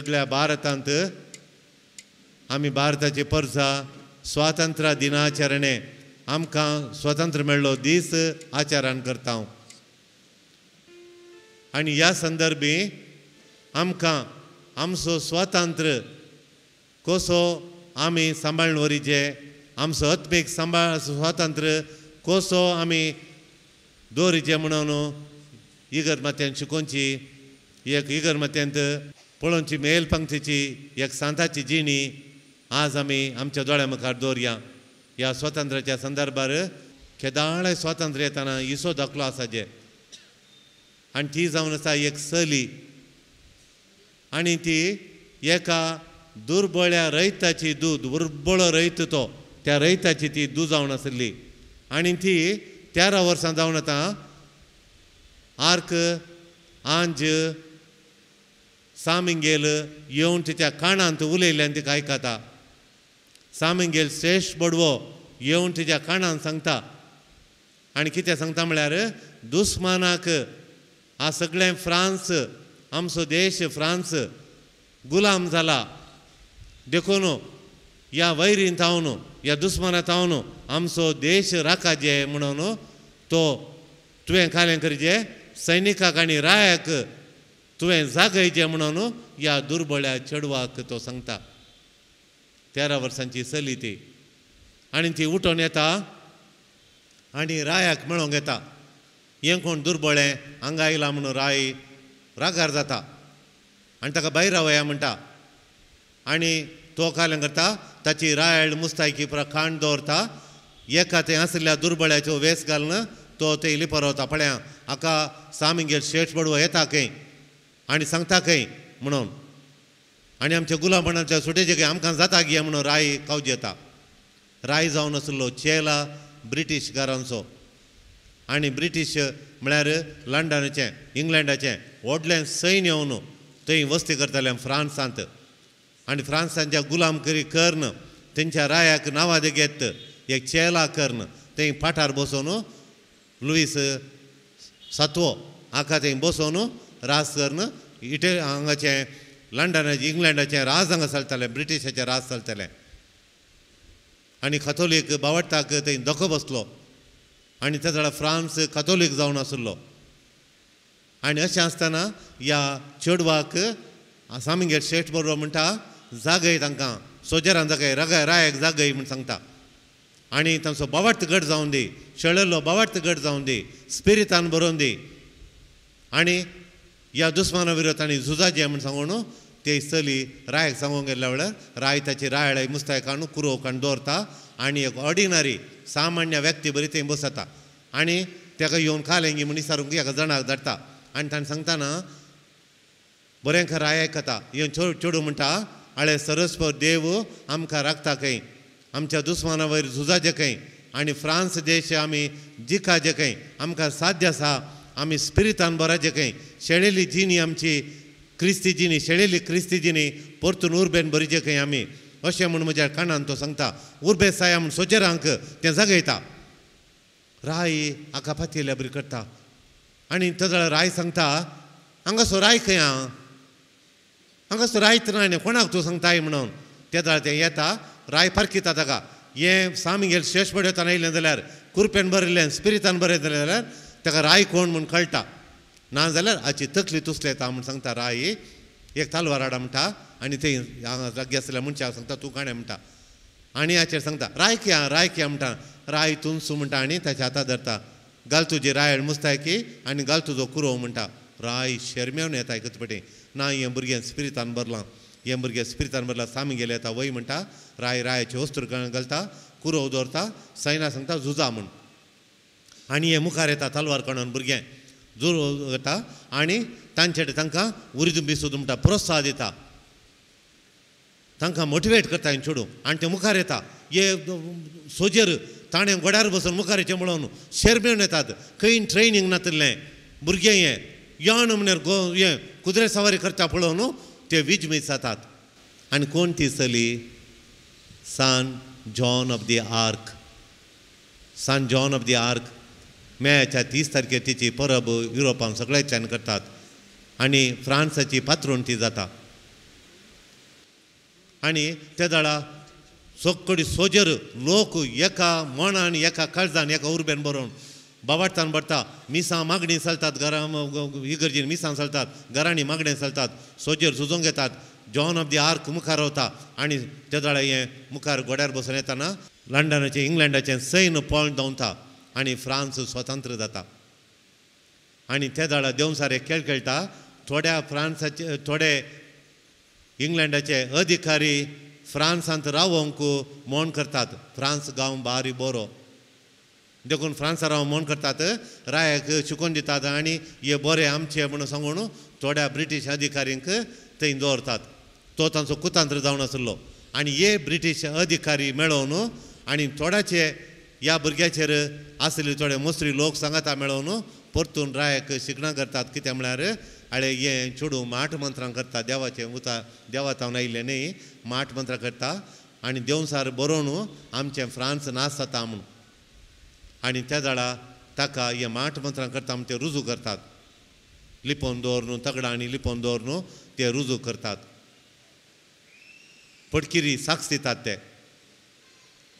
सगळ्या भारतांत आम्ही भारताची परसा स्वातंत्र्य दिनाचरणे आमकां स्वतंत्र मेळ्ळो दीस आचारण करता आनी ह्या संदर्भी आमकां आमचो स्वातंत्र्य कसो आमी सांबाळून वरिचे आमचो अत्मेक सांबाळ स्वातंत्र्य कसो आमी दवरिचे म्हणून इगर्मात्यान शिकोवची एक इगर्मात्यांत पळोवनची मेल पंक्तीची एक सांताची जिणी आज आमी आमच्या दोळ्या मुखार दवरया ह्या स्वातंत्र्याच्या संदर्भार खेदाळे स्वातंत्र्य येताना इसो दाखलो आसा जे आनी ती जावन आसा एक सली आनी ती एका दुर्बळ्या रयताची दूद उर्बळ रयत तो त्या रयताची ती दू जावन आसली आनी ती तेरा वर्सां जावन आतां आर्क आंज सामिंगेल येऊन तिच्या कानांत उलयल्यान तिका आयकता सामिंगेल श्रेष्ठ बडवो येऊन तिच्या काणांत सांगता आणि कितें सांगता म्हळ्यार दुस्मानाक हा सगळें फ्रांस आमचो देश फ्रांस गुलाम जाला देखून ह्या वैरीन थावन ह्या दुस्माना थावन आमचो देश राखाजे म्हणून तो तुवें खालें करजे सैनिकाक आनी रायाक तुवें जागयचें म्हणून ह्या दुर्बळ्या चेडवाक तो सांगता तेरा वर्सांची चली ती आनी ती उठोन येता आनी रायाक मेळोंक येता हें कोण दुर्बळें हांगा आयलां म्हणून राय रागार जाता आनी ताका भायर रावया म्हणटा आनी तो कालें करता ताची रायड मुस्तायकी पुरा खाण दवरता एका ते आसल्या दुर्बळ्याचो वेस घालून तो ते लिपरवता पळया हाका सामगेर शेट पडवो येता खंय आणि सांगता खंय म्हणून आणि आमच्या गुलाबणाच्या सुटेचे काही आमकां जाता गे म्हणून राय कावज येता राय जावन आसलो चेला ब्रिटीश घरांचो आणि ब्रिटीश म्हळ्यार लंडनचे इंग्लंडाचें व्हडलें सैन येवन थंय वस्ती करताले फ्रांसांत आनी फ्रांसांच्या गुलाम करी कर्ण तेंच्या रायाक नांवां देगेत एक चेला कर्ण थंय पाठार बसोवन लुईस सातवो हाका थंय बसोवन राज करून इटे हांगाचे लंडनाचे इंग्लंडाचे राज हांगा चलताले ब्रिटिशाचे राज चलताले आनी कथोलीक बावटाक थंय धोको बसलो आणि त्या फ्रान्स फ्रांस कातोलीक जावन आसलो आनी अशें आसतना ह्या चेडवाक आसामीगेर शेठ बरोबर म्हणटा जागय तांकां सोजेरान जागय रगाय रायक जागय म्हण सांगता आणि तांचो बावार्थ गट जावन दी शेळिल्लो बावार्थ गट जावन दी स्पिरितान बरोवन दी आनी या दुस्माना विरत झुजा जे म्हण सांगोणू ते चली रायक सांगूंक गेल्या वेळार राय ताची रायळाय मुस्ताय काणू कुरो काण दवरता आनी एक ऑर्डिनरी सामान्य व्यक्ती बरी थंय बसता आनी ताका येवन खालेंगी म्हणून सारूंक एका जणाक धाडटा आनी ताणें सांगताना बरें राय आयकता येवन चेडू चेडू म्हणटा आळे सरस्व देव आमकां राखता खंय आमच्या दुस्माना वयर जे खंय आनी फ्रांस देश आमी जे खंय आमकां साध्य आसा आमी Espiritan काही शेळेली जिणी आमची क्रिस्ती जिणी शेळेली क्रिस्ती जिणी परतून उर्बेन काही आम्ही अशें म्हूण म्हज्या कानान तो सांगता उर्बे साया म्हूण सोजेरांक तें जगयता राय हाका फाती बरी करता आनी तेजळ राय सांगता हांगासो राय खंय आं हांगासो रायत ना आनी कोणाक तूं सांगताय म्हणून तेजळ तें येता राय फारकिता ताका हे सामगेल शेश पडयतान येयलें जाल्यार कुरपेन बरयलें स्पिरितान बरयलें जाल्यार ताका राय कोण म्हूण कळटा नाजाल्यार हाची तकली तुसले येता म्हूण सांगता राय एक तालवाराडा म्हणटा आनी ते जाग्या आसल्या मनशाक सांगता तूं काणें म्हणटा आनी हाचेर सांगता राय क्या राय किया म्हणटा राय सू म्हणटा आनी ताच्या हातांत धरता घाल तुजी राय की आनी घाल तुजो कुरो म्हणटा राय शेरमेवन येता एकच पटी ना हें भुरगें स्पिरितान भरलां हें भुरगें स्पिरितान भरलां सामी गेले येता वय म्हणटा राय रायाचे वस्त्र घालता कुरो दवरता सैना सांगता झुजा म्हूण आनी हे मुखार येता तलवार काडून भुरगें जोर येता आनी तांचे तांकां उरिदुंबी सुदुमटा प्रोत्साह दिता तांकां मोटिवेट करता हें चेडूं आनी ते मुखार येता हे सोजेर ताणें गोड्यार बसून मुखार येचें म्हणून येतात खंय ट्रेनिंग नातिल्लें भुरगें हें योन म्हणल्यार गो हें कुदरे सवारी करता पळोवन ते विजमीत जातात आनी कोण ती चली सान जॉन ऑफ दी आर्क सान जॉन ऑफ दी आर्क मेच्या तीस तारखेर तिची परब युरोपान सगळ्याच्यान करतात आनी फ्रांसाची पात्रोवन ती जाता आनी त्या जाळा सगळी सोजर लोक एका मनान एका काळजान एका उर्बेन बरोवन बाबाटान भरता मिसां मागणी चलतात घरा इगर्जीन मिसां चलतात घरांनी मागणे चलतात सोजेर झुजोंक येतात जॉन ऑफ दी आर्क मुखार वता आनी त्या जाळा हें मुखार गोड्यार बसून येताना लंडनाचें इंग्लंडाचें सैन पॉयंट दवता आणि फ्रान्स स्वतंत्र जाता आणि त्या झाडा सारे खेळ खेळटा थोड्या फ्रांसाचे थोडे इंग्लंडाचे अधिकारी फ्रांसांत रावंक मोन करतात फ्रान्स गांव बारी बरो देखून फ्रान्सा राव मोन करतात रायाक शिकून दितात आणि हे बरे आमचे म्हणून सांगून थोड्या ब्रिटीश अधिकारींक थंय दवरतात तो तांचो कुतांत्र जावन आसलो आणि हे ब्रिटीश अधिकारी मेळोवन आणि थोड्याचे या भुरग्याचेर आसले थोडे मोसरी लोक सांगाता मेळोवन परतून रायक शिकणां करतात कित्या म्हळ्यार आळे हे चेडूं माठ मंत्रां करता देवाचें उता देवातावन आयिल्ले न्ही माठ मंत्रां करता आनी देंवसार बरोवन आमचे फ्रांस नाश जाता म्हूण आनी त्या झाडा ताका हे माठ मंत्रां करता म्हण ते रुजू करतात लिपोवन दवर न्हू तगडां आनी लिपोवन दवर ते रुजू करतात पटकिरी साक्ष दितात ते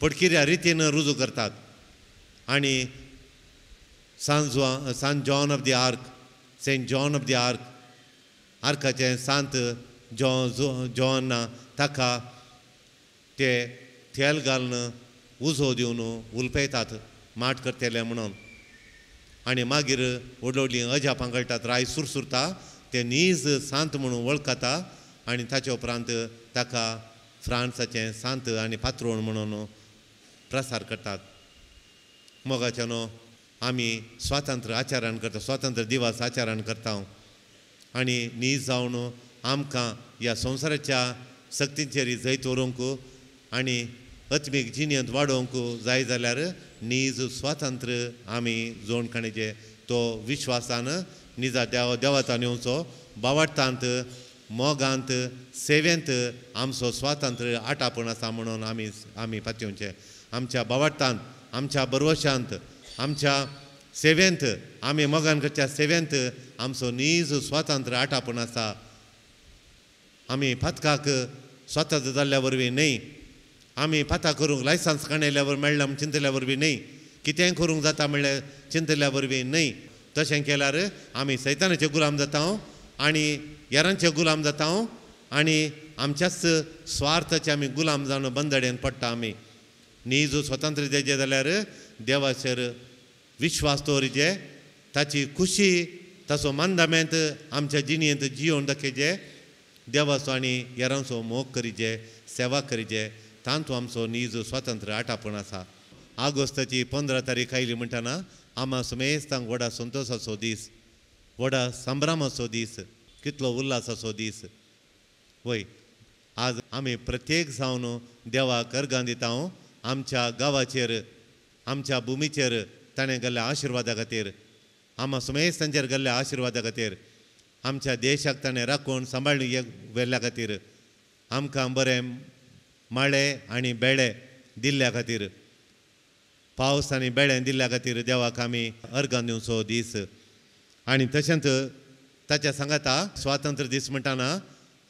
पडकिऱ्या रितीनं रुजू करतात आणि सान जॉ सान Joan of the Arc saint Joan of the Arc आर्काचे सांत जॉ जॉन ताका ते थेल घालून उजो दिवन उलपयतात माट करतले म्हणून आणि मागीर व्हडली व्हडली अजा पांगळटात राय सुरसुरता ते नीज सांत म्हणून वळखता आणि ताचे उपरांत ताका फ्रांसाचें सांत आणि पात्रोण म्हणून प्रसार करतात मोगाच्यानो आम्ही स्वातंत्र्य आचारण करता स्वातंत्र्य दिवस आचारण करता हो. आणि नीज जाऊन आमकां या संवसाराच्या सक्तींचेरी जैत व्हरूंक आणि अत्मीक जिणेंत वाडोवंक जाय जाल्यार नीज स्वातंत्र्य आमी जे तो विश्वासान निजा देव देवतान येवचो बावाटांत मोगांत सेवेंत आमचो स्वातंत्र्य आटापण आसा म्हणून आमी आमी पातयेवचें आमच्या बावाटांत आमच्या बरवशांत आमच्या सेवेंत आमी मगान सेवेंत आमचो नीज स्वातंत्र्य आटापण आसा आमी फातकाक स्वातंत्र्य जाल्ल्या वरवीं न्हय आमी फातां करूंक लायसन्स काणयल्यावर मेळ्ळें म्हूण चिंतल्या वरवीं न्हय कितेंय करूंक जाता म्हणल्यार चिंतल्या वरवीं न्हय तशें केल्यार आमी सैतानाचे गुलाम जाता हो, आनी येरांचे गुलाम जाता हो, आनी आमच्याच स्वार्थाचे आमी गुलाम जावन बंदडेन पडटा आमी जो स्वतंत्र ಜಜ್ಜೆ जाल्यार देवाचेर विश्वास दवरिचे ताची खुशी ताचो मानदाम्यांत आमच्या जिणेंत जियोवन दाखयचे देवाचो आनी येरांचो मोग करीचे सेवा करीचे तांचो आमचो नीज स्वतंत्र आटापण आसा ऑगस्टाची पंदरा तारीख आयली म्हणटना आमा सुमेस्तांक व्हडा संतोषाचो दीस व्हडा संभ्रामाचो दीस कितलो उल्लासाचो दीस वय आज आमी प्रत्येक जावन देवा अर्गां दिता आमच्या गावाचेर आमच्या भुमीचेर ताणें गेल्ल्या आशिर्वादा खातीर आमा सुमेज तांचेर गेल्ल्या आशिर्वादा खातीर आमच्या देशाक ताणें राखून सांबाळून व्हेल्ल्या खातीर आमकां बरें माळे आनी बेळे दिल्ल्या खातीर पावस आनी बेळे दिल्ल्या खातीर देवाक आमी अर्गां दिवचो दीस आनी तशेंच ताच्या सांगाता स्वातंत्र्य दीस म्हणटाना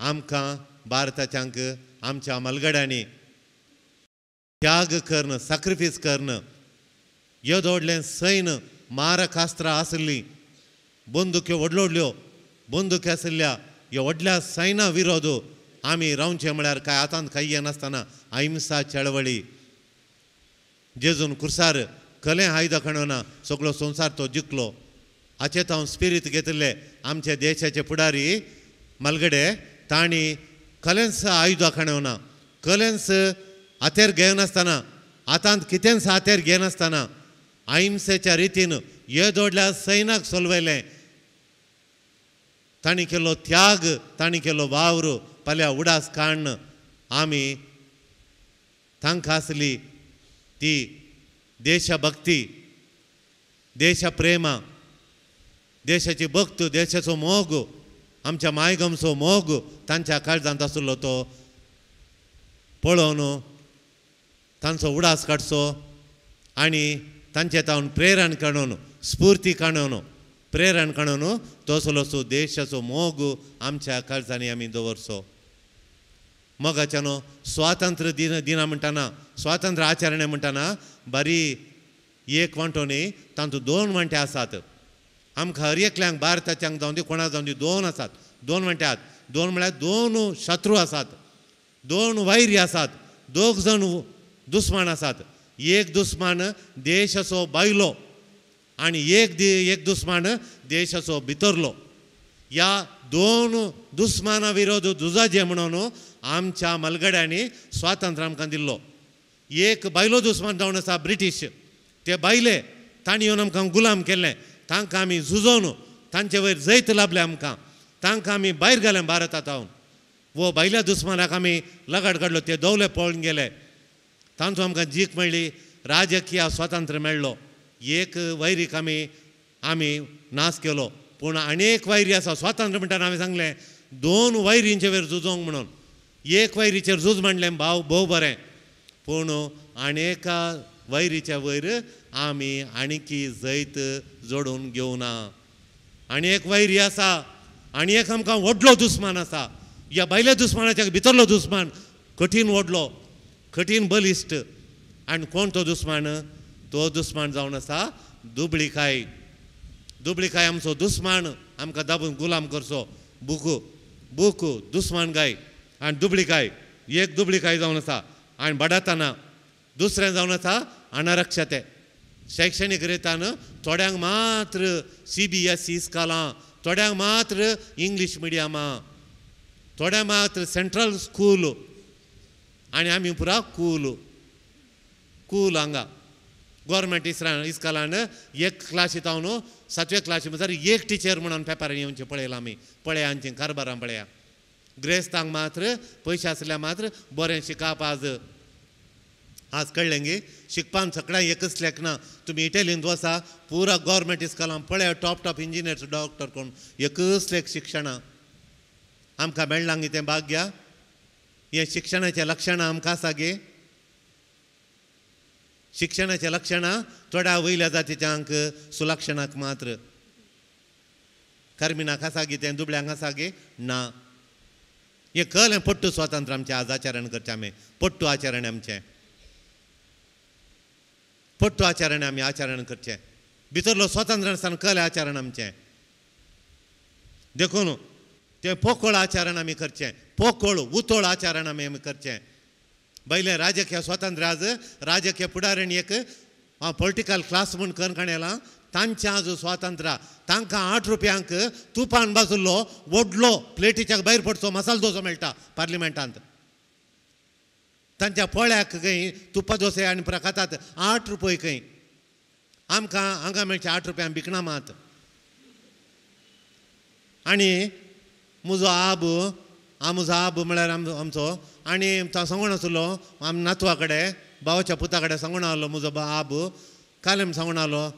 आमकां भारताच्यांक आमच्या मलगड्यांनी त्याग ತ್ಯಾಗ ಕರ್ನ ಸಕ್ರಿಫೀಸ್ ಕರ್ನ सैन ಸೈನ್ ಮಾರಕಾಸ್ತ್ರ ಆಸಲಿ ಬಂದುಕ್ಕೆ ಒಡ್ಲೋಡ್ಲ್ಯೋ ಬಂದುಕ್ಕೆ ಆಸಲ್ಯ ये व्हडल्या सैना विरोध आम्ही रावचे म्हळ्यार काय आतां काही येनासतना अहिंसा चळवळी जेजून कुर्सार कले आयद खणोना सगळो संसार तो जिखलो हाचेत हांव स्पिरीत घेतले आमचे देशाचे पुडारी मलगडे ताणी कलेंस आयुधां खणोना कलेंस हातेर घेनासतना आतांत कितेंच हातेर घेनासतना अहिंसेच्या रितीन येदोडल्या सैनाक सोलवले ताणी केलो त्याग ताणी केलो वावर फाल्यां उडास काण आमी तांकां आसली ती देशभक्ती देशप्रेम देशाची भक्त देशाचो मोग आमच्या मायगमचो मोग तांच्या काळजांत आसलो तो पळोवन तांचो उडास काडचो आणि तांचे तावन प्रेरण काढून स्फूर्ती काढून प्रेरण काणून तसलोसो देशाचो मोग आमच्या काळजांनी आम्ही दवरचो मोगाच्यान स्वातंत्र्य दिन दिना म्हणताना स्वातंत्र्य आचरणे म्हणताना बारी एक वांटो न्ही तांचो दोन वांटे आसात आमकां हर एकल्यांक भारताच्यांक जावं दी कोणाक जावं दी दोन आसात दोन आसात दोन म्हळ्यार दोन शत्रू आसात दोन वैरी आसात दोग जाण दुस्मान आसात एक दुस्मान देश असो बायलो आनी एक एक दुस्मान देश असो भितरलो या दोन दुस्माना विरोध झुजाचे म्हणून आमच्या मलगड्यांनी स्वातंत्र्य आमकां दिल्लो एक बायलो दुस्मान जावन आसा ब्रिटीश ते बायले ताणी येवन आमकां गुलाम केल्लें तांकां आमी झुजोवन तांचे वयर जैत लाभले आमकां तांकां आमी भायर गेले भारतांत हांव वो बायल्या दुस्मानाक आमी लगाड काडलो ते दवले पळून गेले तांचो आमकां जीख मेळ्ळी राजकीय स्वातंत्र्य मेळ्ळो एक वैरीक आमी आमी नाश केलो पूण अनेक वैरी आसा स्वातंत्र्य म्हणटाना हांवें सांगलें दोन वैरींचे वेर झुजोंक म्हणून एक वैरीचेर झूज मांडलें भाव भोव बरें पूण अनेक वैरीच्या वयर आमी आणखी जैत जोडून घेवना आनी एक वैरी आसा आनी एक आमकां व्हडलो दुस्मान आसा ह्या भायल्या दुस्मानाच्या भितरलो दुस्मान कठीण व्हडलो कठीण बलिश्ट आणि कोण तो दुस्मान तो दुस्मान जावन आसा दुबळीकाय दुबळीकाय आमचो दुस्मान आमकां दाबून गुलाम करचो बुक बुक दुस्मान गाय आणि दुबळीकाय एक दुबळीकाय जावन आसा आणि बडाताना दुसरें जावन आसा अनारक्षते शैक्षणीक रेतान थोड्यांक मात्र सी बी एस ई स्कॉलां थोड्यांक मात्र इंग्लीश मिडियमां थोड्यांक मात्र सेंट्रल स्कूल आणि आम्ही पुरा कूल कूल हांगा गोवोरमेंट इस्रा इस्कॉलान एक क्लास येता न्हू सातव्या क्लासी मजार एक टिचर म्हणून पेपरान येऊनचे पळयलां आम्ही पळया आमचे कारबारां पळया ग्रेस्तांक मात्र पयशे आसल्या मात्र बरें शिकप आज आज कळ्ळें गे शिकपान सगळ्यां एकच लेखना तुमी इटलींत वसा पुरा गोवोरमेंट इस्कॉलान पळया टॉप टॉप इंजिनियर्स डॉक्टर कोण एकच लेख शिक्षणां आमकां गे भाग भाग्य हे शिक्षणाच्या लक्षणं आमकां गे शिक्षणाच्या लक्षणां थोड्या वयल्या जातीच्यांक सुलक्षणाक मात्र कर्मिणाक आसा गे तें दुबळ्यांक आसा गे ना हे कले पट्टू स्वातंत्र्य आमचें आज आचरण करचें आमी पट्टू आचरण आमचें पट्टू आचरण आमी आचरण करचें भितरलो स्वातंत्र्य आसतना कळलें आचरण आमचें देखून ते आमी करचें पोकळ उतोळ आचरण आमी आमी करचें ಖರ್ಚೆ राजकीय ರಾಜಕೀಯ आज राजकीय ರಾಜಕೀಯ एक ಆ पॉलिटिकल क्लास म्हूण ಕಣ್ಕಣೆಲ್ಲ तांचें आज स्वातंत्र्य तांकां आठ रुपयांक तुपान बाजुल्लो वडलो प्लेटीच्या भायर पडचो मसालो दोसो मेळटा पार्लिमेंटांत तांच्या पोळ्याक खंय तुपा दोसे आनी प्रकातात आठ रुपय खंय आमकां हांगा मेळचे आठ रुपयांक भिकणा मात आनी म्हजो आब हा म्हजो आब म्हळ्यार आमचो आनी सांगून आसलो आम नातवा कडेन भावाच्या पुता कडेन सांगून आसलो म्हजो आब कालेम सांगून आलो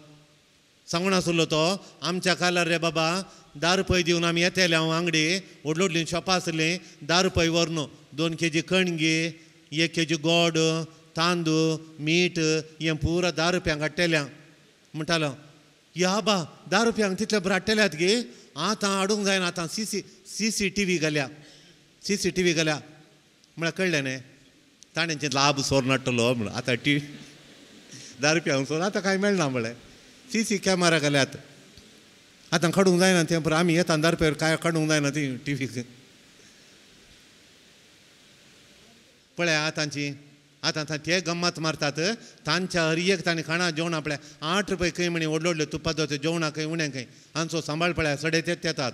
सांगून आसलो तो आमच्या कालार रे बाबा धा रुपय दिवन आमी येतेले हांव वांगडी व्हडली व्हडलीं शॉपां आसलीं धा रुपय व्हरून दोन के कणगी एक के गोड तांदूळ मीठ हें पूरा धा रुपयांक हाडटेल्या म्हणटालो या बा धा रुपयांक तितले बरं हाडटेले गे आता हाडूंक जायना आतां C C C C T V घाल्या सी सी टी व्ही घाल्या म्हळ्यार कळलें न्ही ताणेंचे लाभ सोर नाडटलो म्हण आतां टी धा रुपया सोर आतां कांय मेळना म्हळें सी सी कॅमेरा घाल्यात आतां काडूंक जायना तें पूण आमी येता धा रुपया काय काडूंक जायना ती टी व्ही पळया आतांची आता आता ते गम्मत मारतात तांच्या हरियेक ताणें खाणा जेवण आपल्या आठ रुपये खंय म्हणी व्हडलो व्हडल्यो तुपाचो जेवणा खंय उण्या खंय हांचो सांबाळ पळया सडे तेत येतात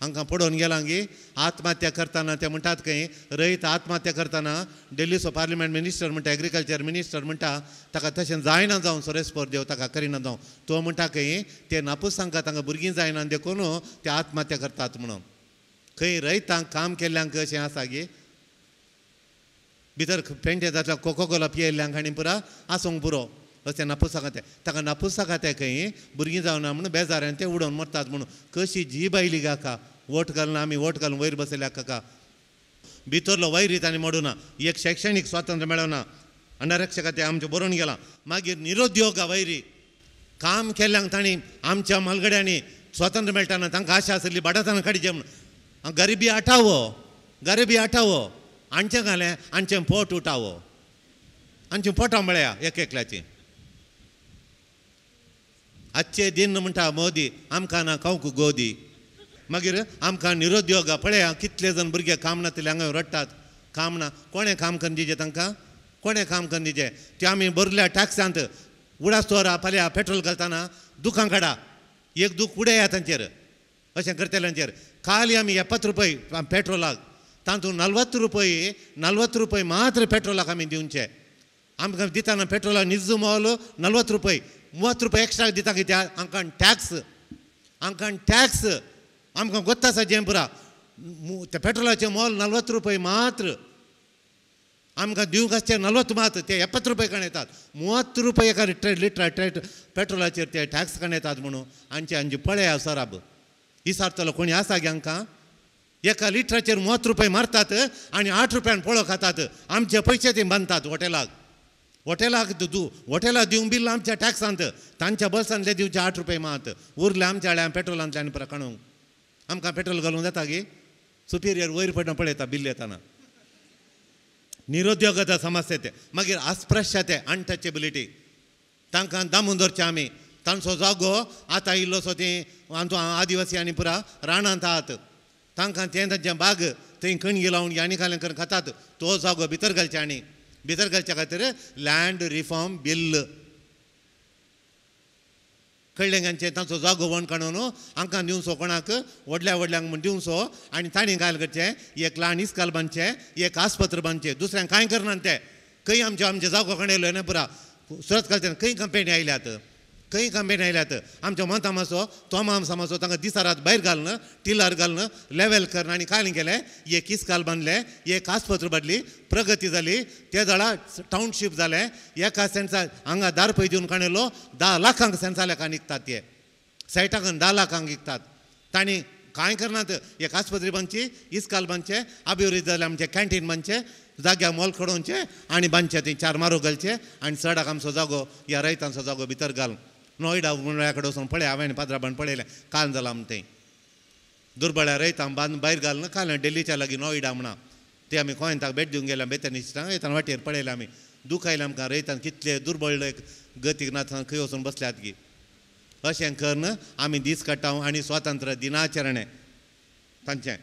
हांकां पडोवन गेला गी आत्महत्या करताना ते म्हणटात खंय रयत आत्महत्या करताना डेल्लीचो पार्लिमेंट मिनिस्टर म्हणटा एग्रीकल्चर मिनिस्टर म्हणटा ताका तशें जायना जावं सुरेस्पोर देव ताका करिना जावं तो म्हणटा खंय ते नापुसांकां तांकां भुरगीं जायना देखून ते आत्महत्या करतात म्हणून खंय रयतांक काम केल्ल्यांक अशें आसा गे भितर पेंट येता कोको कोला पियेल्ल्यांक आनी पुरा आसूंक पुरो अशें तें नापुसा खात्या ताका नापुसा खात्या खंय भुरगीं जावना म्हणून बेजारान ते उडोवन मरतात म्हणून कशी जीब आयली काका वोट घालून आमी वोट घालून वयर बसयल्या काका भितरलो वैरी ताणें मोडूना एक शैक्षणीक स्वातंत्र्य मेळना अनारक्षक ते आमचें बरोवन गेलां मागीर निरुद्योग वैरी काम केल्यांक तांणी आमच्या मालगड्यांनी स्वातंत्र्य मेळटाना तांकां आशा आशिल्ली बाटाताना काडीचें म्हणून गरिबी आठावो गरिबी आठावो आणचे घालें हांचें पोट उठावो हांचीं पोटां म्हळ्या एक एकल्याची आजचे दिन म्हणटा मोदी आमकां ना कौक गोदी मागीर आमकां निरुद्योग पळया कितले जाण भुरगे काम ना तिले हांगा रडटात काम ना कोणें काम करून दिजें तांकां कोणें काम करून दिजें ते आमी भरल्या टॅक्सांत उडास्तोरा पाल्या पेट्रोल घालतना दुखां काडा एक दूख उडया तांचेर अशें करतल्यांचेर काल आमी एपत रुपय पेट्रोलाक ತಾಂತು ನಲ್ವತ್ತು ರೂಪಾಯಿ ನಲ್ವತ್ತು ರೂಪಾಯಿ ಮಾತ್ರ ಪೆಟ್ರೋಲ್ ಹಾಕಮಿಂದು ಮುಂಚೆ ಆಮ್ಗೆ ದಿತಾನ ಪೆಟ್ರೋಲ್ ನಿಜ ಮಾಲು ನಲ್ವತ್ತು ರೂಪಾಯಿ ಮೂವತ್ತು ರೂಪಾಯಿ ಎಕ್ಸ್ಟ್ರಾ ದಿತಾಗಿತ್ತೆ ಅಂಕನ್ ಟ್ಯಾಕ್ಸ್ ಅಂಕನ್ ಟ್ಯಾಕ್ಸ್ ಆಮ್ಗೆ ಗೊತ್ತಾ ಸರ್ ಜಯಂಪುರ ಪೆಟ್ರೋಲ್ ಹಚ್ಚೆ ಮಾಲ್ ನಲ್ವತ್ತು ರೂಪಾಯಿ ಮಾತ್ರ ಆಮ್ಗೆ ದಿವ್ಗೆ ಹಚ್ಚೆ ನಲ್ವತ್ತು ಮಾತ್ರ ते ಎಪ್ಪತ್ತು ರೂಪಾಯಿ ಕಣೇतात ಮೂವತ್ತು ರೂಪಾಯಿ एका लिटर लिटर ट्रेट पेट्रोलाचेर ते टॅक्स कणेतात म्हणून आमचे अंजी पळय सराब ही सारतलो कोणी आसा गे आमकां एका लिटराचेर मोत रुपये मारतात आणि आठ रुपयान पोळ खातात आमचे पैसे ते बांधतात हॉटेलाक हॉटेलाक तू हॉटेलाक दिवंक बिल्ल आमच्या टॅक्सांत तांच्या बसांतले दिवचे आठ रुपये मात उरले आमच्या पेट्रोल पेट्रोलांतल्यान काणूंक आमकां पेट्रोल घालूंक जाता गे सुपिरियर वयर पडून पळयता बिल येताना निरुद्योगता समस्या ते मागीर आस्प्रश्या ते अनटचेबिलिटी तांकां दामून दवरचे आमी तांचो जागो आतां इल्लोसो ते आदिवासी आनी पुरा रानांत आहात तांकां तें तांचें बाग थंय कणगी लावन आनी खाल्यान करून खातात तो जागो भितर घालचे आनी भितर घालच्या खातीर लँड रिफॉर्म बिल्ल कळ्ळेंगांचे तांचो जागो वण काडून आमकां दिवसो कोणाक व्हडल्या वडल्यांक म्हूण दिवचो आनी तांणी घाल करचें एक ल्हान इस्काल बांदचें एक आसपत्र बांदचें दुसऱ्यांक कांय करनात ते खंय आमच्या आमच्या जागो कडेन येयलो पुरा सुरत घालचे खंय कंपेनी आयल्यात खंय कांबेन आयल्यात आमच्या मतां मातसो तोमाम तांकां दिसा रात भायर घालणं टिलार घालणं लेवल करणं आनी कांय केले हे काल बांदले हे कासपत्र बांदली प्रगती जाली ते झाडां टाउनशीप जालें एका सेन्सा हांगा पै दिवन येयलो धा लाखांक सेन्सा लेखान विकतात ते सायटाक धा लाखांक विकतात तांणी कांय करनात हे कासपत्री बांदची इस्काल बांदचे अभिवृद्ध झाले आमचे कॅन्टीन बांदचे जाग्या मोल खडोवचे आनी बांदचे थंय चार मारो घालचे आनी सडाक आमचो जागो ह्या रयतांचो जागो भितर घालून नोयडा उमळ्याकडे वचून पळय हांवें पाद्राबाण पळयलें कान जालां म्हण तें दुर्बळ्या रयता बांदून भायर घालून खालें डेल्लीच्या लागीं नोयडा म्हणा ते आमी गोंयांताक भेट दिवंक गेल्या बेतनिश्टांक येतना वाटेर पळयलें आमी दुख आयलें आमकां रयतान कितले दुर्बळ गतीक नाथान खंय वचून बसल्यात की अशें करून आमी दीस काडटा आनी स्वातंत्र्य दिनाचरणें तांचें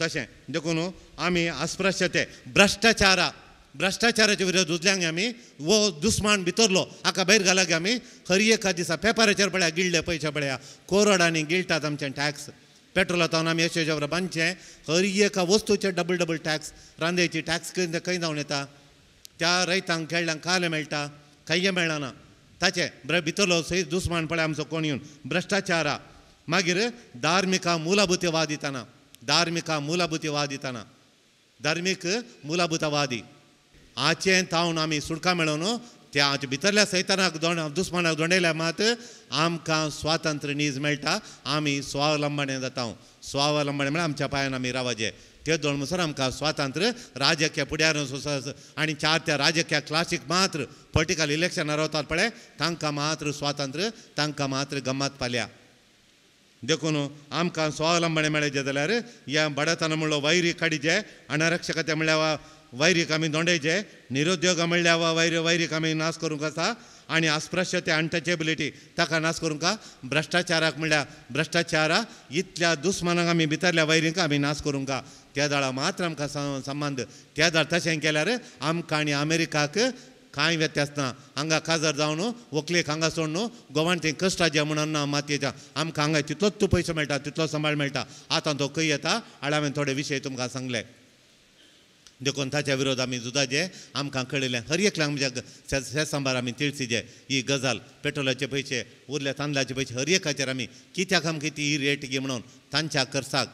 तशें देखून आमी अस्पृश्यते भ्रश्टाचारा भ्रष्टाचाराच्या विरोध झुजल्यांक आम्ही वो दुस्मान भितरलो हाका भायर की आम्ही हरी एका दिसा पेपराचेर पळया गिळ्ळे पयशे पळया कोरडांनी गिळटात आमचे टॅक्स पेट्रोल आमी अशें जेवरा बांदचे हरी एका वस्तूचे डबल डबल टॅक्स रांदेची टॅक्स खंय खंय जावन येता त्या रयतांक खेळल्यांक काले मेळटा खंय मेळना ताचे भितरलो सयत दुस्मान पळय आमचो कोण येवन भ्रश्टाचारा मागीर धार्मिका मुलाभूती वाद दिताना धार्मिका मुलाभुती वाद दिताना धार्मीक वादी ಆಚೆ आम्ही सुटका ಸುಡ್ಕಾಮೇಳನು त्या हाचे भितरल्या सैतानाक दोण दुस्मानाक दोंडयल्या मात आमकां स्वातंत्र्य नीज मेळटा आमी स्वावलंबणे जाता स्वावलंबणे म्हळ्यार आमच्या पांयान आमी रावचे ते दोळमुसर आमकां स्वातंत्र्य राजकीय पुड्यार आनी चार त्या राजकीय क्लासीक मात्र पॉलिटिकल इलेक्शनार रावतात पळय तांकां मात्र स्वातंत्र्य तांकां मात्र गम्मत पाल्या देखून आमकां स्वावलंबणे मेळचे जाल्यार या बडतन म्हणलो वैरी काडिचे अनरक्षकते म्हणल्यार वैरीक आमी दोंडेचे निरुद्योग म्हणल्या वा वैर वैरीक आमी नाश करूंक आसा आणि अस्पृश्य ते अनटचेबिलिटी ताका नाश करूंक भ्रश्टाचाराक म्हणल्या भ्रष्टाचारा इतल्या दुस्मानाक आमी भितरल्या वैरींक आमी नाश करूंक त्या दळा मात्र आमकां संबंद त्या दळ तशें केल्यार आमकां आणि अमेरिकाक कांय व्यत्यास ना हांगा काजार जावन व्हंकलेक हांगा सोड न्हू गोवान कश्टा जे म्हणून ना मातयेच्या आमकां हांगा तितलोच तूं पयसो मेळटा तितलो सांबाळ मेळटा आतां तो खंय येता आनी हांवें थोडे विशय तुमकां सांगले देखून ताच्या विरोध आमी जे आमकां कळयलें हर एकल्यांक म्हणजे सांबार आमी जे ही गजाल पेट्रोलाचे पयशे उरल्या तांदळाचे पयशे हर एकाचेर आमी कित्याक आमकां ती ही रेट घे म्हणून तांच्या कर्साक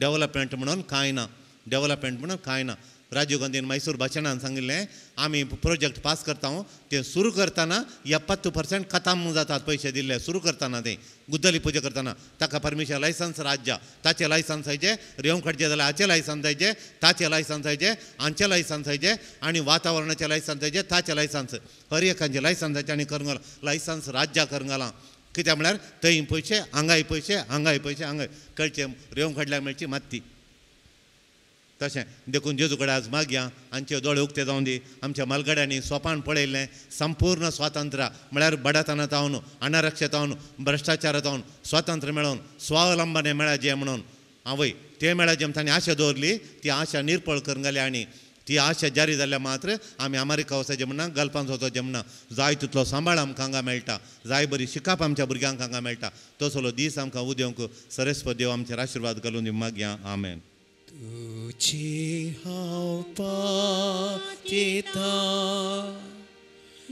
डेवलपमेंट म्हणून कांय ना डेवलपमेंट म्हणून कांय ना राजीव गांधीन मैसूर भाशणान सांगिल्लें आम्ही प्रोजेक्ट पास करता ते सुरू करताना एप्पत पर्सेंट खताम जातात पैसे दिले सुरू करताना ते गुद्दली पूजा करताना ताका परमिशन लायसन्स राज्या ताचे लायसन्स जायचे रेंव खडचे जाल्यार हाचे लायसन्स जायचे ताचे लायसन्स जायचे हांचे लायसन्स जायचे आणि वातावरणाचे लायसन्स जायचे ताचे लायसन्स हर एकांचे लायसन्स जायचे आनी करंगल लायसन्स राज्या करंगलां कित्याक म्हळ्यार थंय पयशे हांगाय पयशे हांगाय पयशे हांगाय कळचे रेंव खडल्याक मेळची माती तशें देखून जेजू कडेन आज मागया आमचे दोळे उक्ते जावन दी आमच्या मलगड्यांनी सोपान पळयल्लें संपूर्ण स्वातंत्र्य म्हळ्यार बडाताना जावन जावन भ्रश्टाचार जावन स्वातंत्र्य मेळोवन स्वावलंबने मेळा जे म्हणून आवय ते मेळा जे तांणी आशा दवरली ती आशा निर्पळ करून गेली आनी ती आशा जारी जाल्या मात्र आमी अमेरिका वचों म्हणना गल्पान वचों जेमना जाय तितलो सांबाळ आमकां हांगा मेळटा जाय बरी शिकाप आमच्या भुरग्यांक हांगा मेळटा तसलो दीस आमकां उदेवंक सरस्वत देव आमचेर आशिर्वाद घालून मागया आमेन तुझे हाँ पाकेता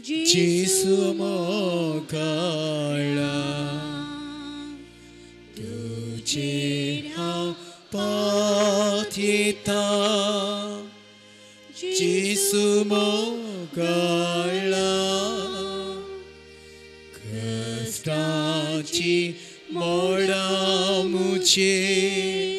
जिसु मोगाला तुझे हाँ पाकेता जिसु मोगाला कष्टाची मोडा मुझे